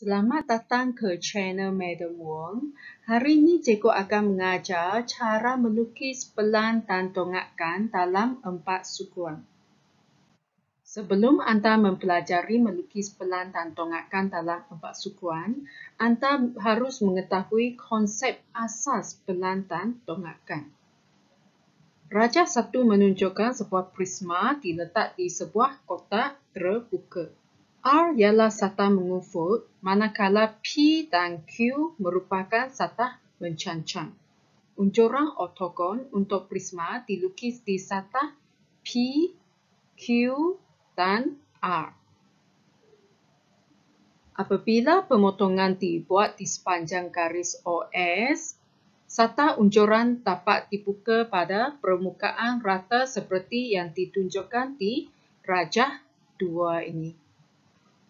Selamat datang ke channel Madam Wong. Hari ini cikgu akan mengajar cara melukis pelan dan tongakan dalam empat sukuan. Sebelum anda mempelajari melukis pelan dan tongakan dalam empat sukuan, anda harus mengetahui konsep asas pelan dan tongakan. Raja Satu menunjukkan sebuah prisma diletak di sebuah kotak terbuka. R ialah sata mengufut, manakala P dan Q merupakan sata mencancang. Unjuran ortogon untuk prisma dilukis di sata P, Q dan R. Apabila pemotongan dibuat di sepanjang garis OS, sata unjuran dapat dibuka pada permukaan rata seperti yang ditunjukkan di rajah 2 ini.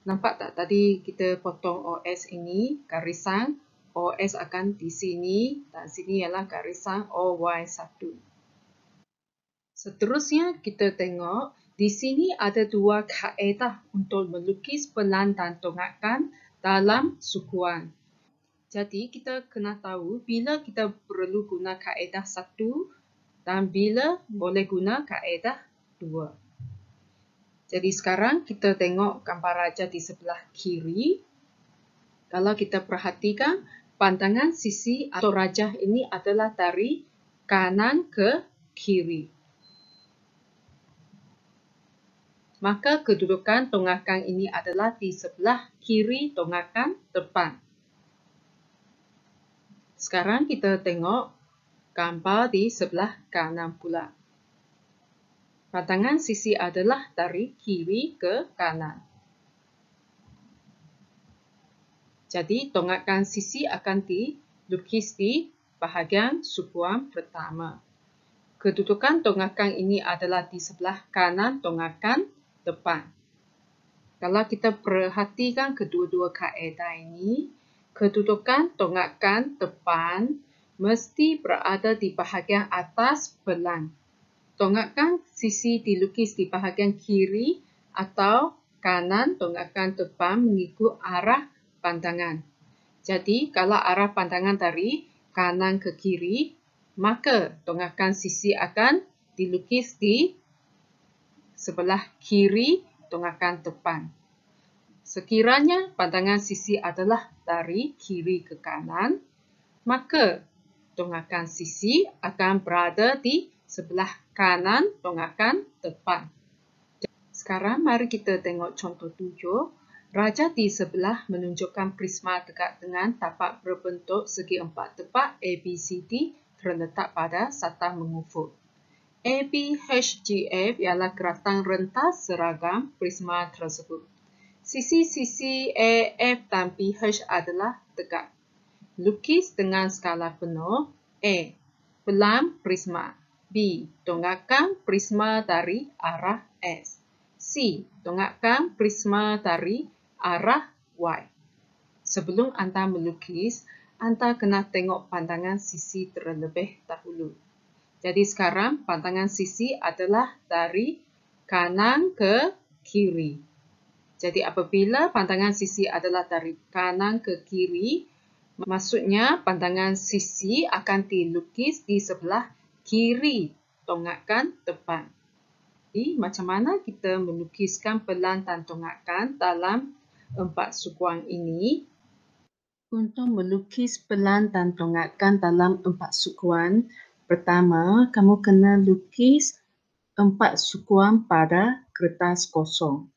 Nampak tak tadi kita potong OS ini, garisan. OS akan di sini dan sini ialah garisan OY1. Seterusnya kita tengok di sini ada dua kaedah untuk melukis pelan dan tongakan dalam sukuan. Jadi kita kena tahu bila kita perlu guna kaedah satu dan bila boleh guna kaedah dua. Jadi sekarang kita tengok gambar raja di sebelah kiri. Kalau kita perhatikan, pandangan sisi atau raja ini adalah dari kanan ke kiri. Maka kedudukan tongakan ini adalah di sebelah kiri tongakan depan. Sekarang kita tengok gambar di sebelah kanan pula. Batangan sisi adalah dari kiri ke kanan. Jadi, tonggakkan sisi akan dilukis di bahagian subuan pertama. Kedudukan tonggakkan ini adalah di sebelah kanan tonggakkan depan. Kalau kita perhatikan kedua-dua kaedah ini, kedudukan tonggakkan depan mesti berada di bahagian atas pelangg tonggakkan sisi dilukis di bahagian kiri atau kanan tonggakkan depan mengikut arah pandangan. Jadi, kalau arah pandangan dari kanan ke kiri, maka tonggakkan sisi akan dilukis di sebelah kiri tonggakkan depan. Sekiranya pandangan sisi adalah dari kiri ke kanan, maka tonggakkan sisi akan berada di sebelah kanan tongakan depan. Sekarang mari kita tengok contoh tujuh. Raja di sebelah menunjukkan prisma dekat dengan tapak berbentuk segi empat tepat ABCD terletak pada sata mengufur. ABHGF ialah keratang rentas seragam prisma tersebut. Sisi-sisi AF dan BH adalah tegak. Lukis dengan skala penuh A, pelan prisma. B. Tonggakkan prisma dari arah S. C. Tonggakkan prisma dari arah Y. Sebelum anda melukis, anda kena tengok pandangan sisi terlebih dahulu. Jadi sekarang pandangan sisi adalah dari kanan ke kiri. Jadi apabila pandangan sisi adalah dari kanan ke kiri, maksudnya pandangan sisi akan dilukis di sebelah kiri tongakan depan. Jadi, macam mana kita melukiskan pelan pelantan tongakan dalam empat sukuan ini? Untuk melukis pelan pelantan tongakan dalam empat sukuan, pertama, kamu kena lukis empat sukuan pada kertas kosong.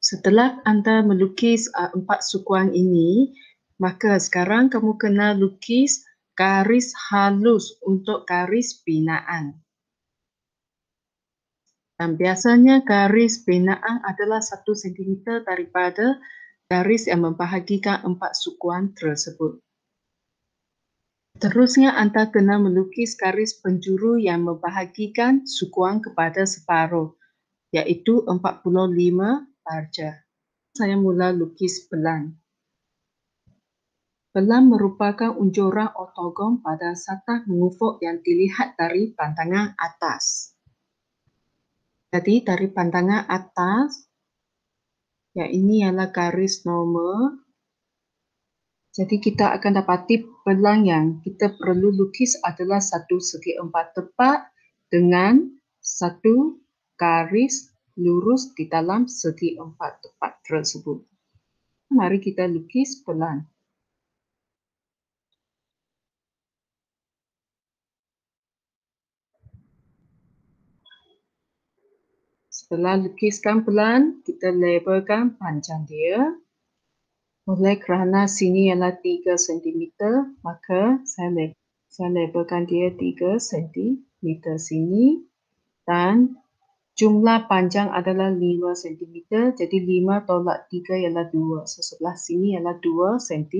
Setelah anda melukis uh, empat sukuan ini, maka sekarang kamu kena lukis garis halus untuk garis binaan. Dan biasanya garis binaan adalah 1 cm daripada garis yang membahagikan empat sukuan tersebut. Terusnya anda kena melukis garis penjuru yang membahagikan sukuan kepada separuh iaitu 45 darjah. Saya mula lukis pelan belang merupakan unjuran ortogon pada sata mengufuk yang dilihat dari pandangan atas. Jadi dari pandangan atas, ya ini ialah garis normal. Jadi kita akan dapati belang yang kita perlu lukis adalah satu segi empat tepat dengan satu garis lurus di dalam segi empat tepat tersebut. Mari kita lukis belang. setelah lukiskan pelan, kita labelkan panjang dia. Oleh kerana sini ialah 3 cm, maka saya labelkan dia 3 cm sini. Dan jumlah panjang adalah 5 cm, jadi 5 tolak 3 ialah 2. So, sebelah sini ialah 2 cm.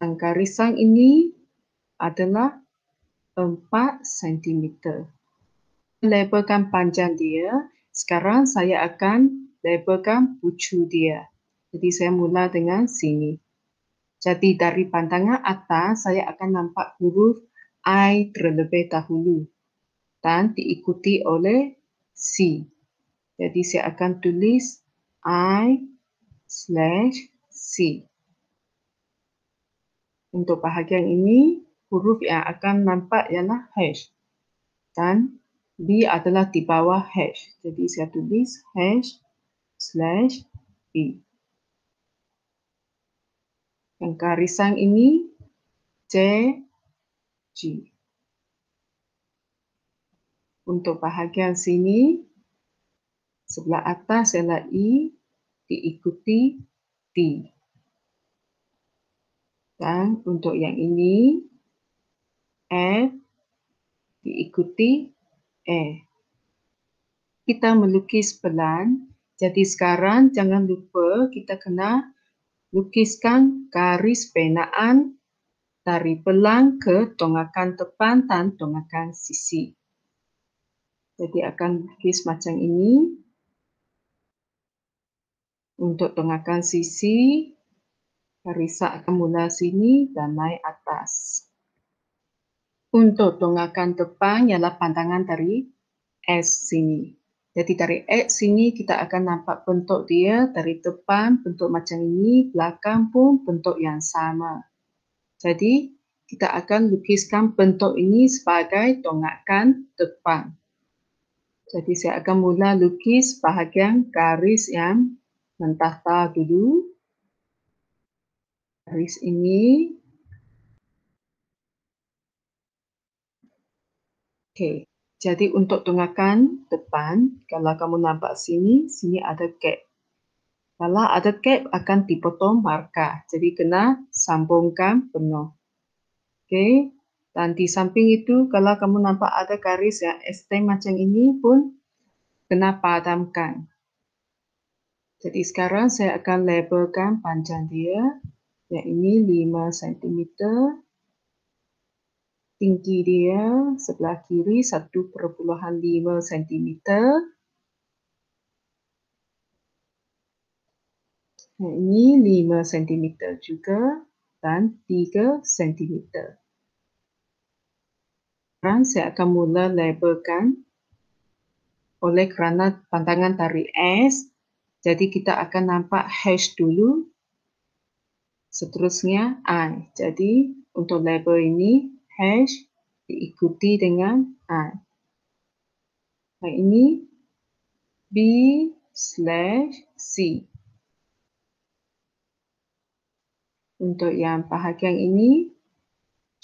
Dan garisan ini adalah 4 cm labelkan panjang dia. Sekarang saya akan labelkan pucu dia. Jadi saya mula dengan sini. Jadi dari pandangan atas saya akan nampak huruf I terlebih dahulu dan diikuti oleh C. Jadi saya akan tulis I slash C. Untuk bahagian ini huruf yang akan nampak ialah H dan B adalah di bawah hash. Jadi saya tulis hash slash B. Yang garisan ini C, G. Untuk bahagian sini, sebelah atas ialah I diikuti D. Dan untuk yang ini, F diikuti air. Eh, kita melukis pelan. Jadi sekarang jangan lupa kita kena lukiskan garis penaan dari pelan ke tongakan depan dan tongakan sisi. Jadi akan lukis macam ini. Untuk tongakan sisi, garis akan mula sini dan naik atas untuk tunggakan depan ialah pandangan dari S sini. Jadi dari X sini kita akan nampak bentuk dia dari depan bentuk macam ini, belakang pun bentuk yang sama. Jadi kita akan lukiskan bentuk ini sebagai tonggakan depan. Jadi saya akan mula lukis bahagian garis yang mentahta dulu. Garis ini Okey, jadi untuk tunggakan depan, kalau kamu nampak sini, sini ada gap. Kalau ada gap, akan dipotong markah. Jadi kena sambungkan penuh. Okey, dan di samping itu, kalau kamu nampak ada garis yang extend macam ini pun kena padamkan. Jadi sekarang saya akan labelkan panjang dia. Yang ini 5 cm tinggi dia sebelah kiri 1.5 cm. Ini 5 cm juga dan 3 cm. Sekarang saya akan mula labelkan oleh kerana pantangan dari S. Jadi kita akan nampak H dulu. Seterusnya I. Jadi untuk label ini H diikuti dengan i. Hari ini b slash c. Untuk yang bahagian ini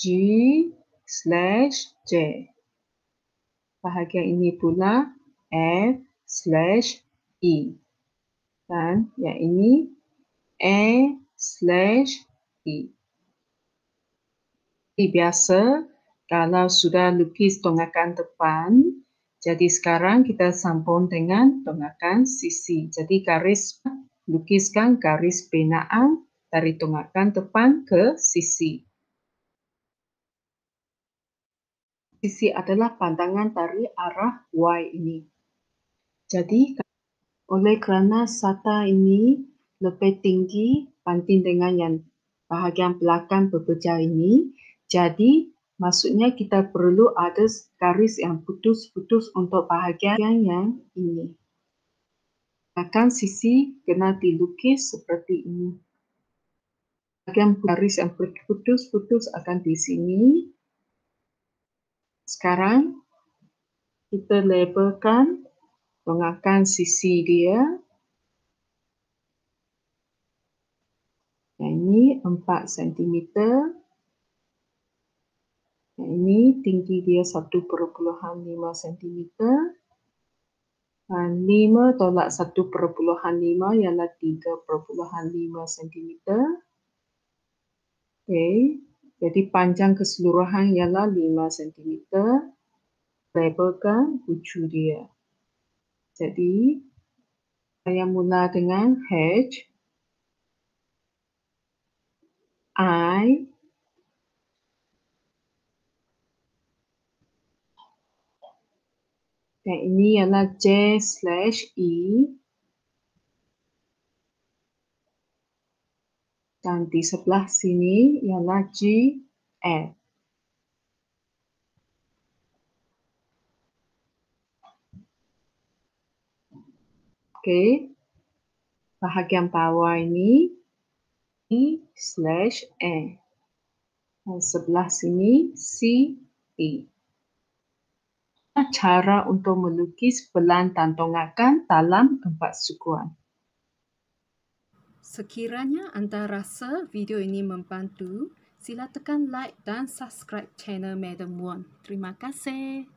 g slash j. Bahagian ini pula f slash e. Dan yang ini a slash e seperti biasa, kalau sudah lukis tongakan depan, jadi sekarang kita sambung dengan tongakan sisi. Jadi garis lukiskan garis binaan dari tongakan depan ke sisi. Sisi adalah pandangan dari arah Y ini. Jadi oleh kerana sata ini lebih tinggi banding dengan yang bahagian belakang berbeja ini, jadi maksudnya kita perlu ada garis yang putus-putus untuk bahagian yang ini. Akan sisi kena dilukis seperti ini. Bahagian garis yang putus-putus akan di sini. Sekarang kita labelkan, tongakan sisi dia. Yang ini 4 cm. Yang ini tinggi dia 1.5 cm. Dan 5 tolak 1.5 ialah 3.5 cm. Okay, Jadi panjang keseluruhan ialah 5 cm. Labelkan ucu dia. Jadi saya mula dengan H, I, Kat ini ialah J slash E. Dan di sebelah sini ialah G F. E. Okay. Bahagian bawah ini E slash N. Dan sebelah sini C E cara untuk melukis pelan tantongakan dalam tempat sukuan. Sekiranya anda rasa video ini membantu, sila tekan like dan subscribe channel Madam Won. Terima kasih.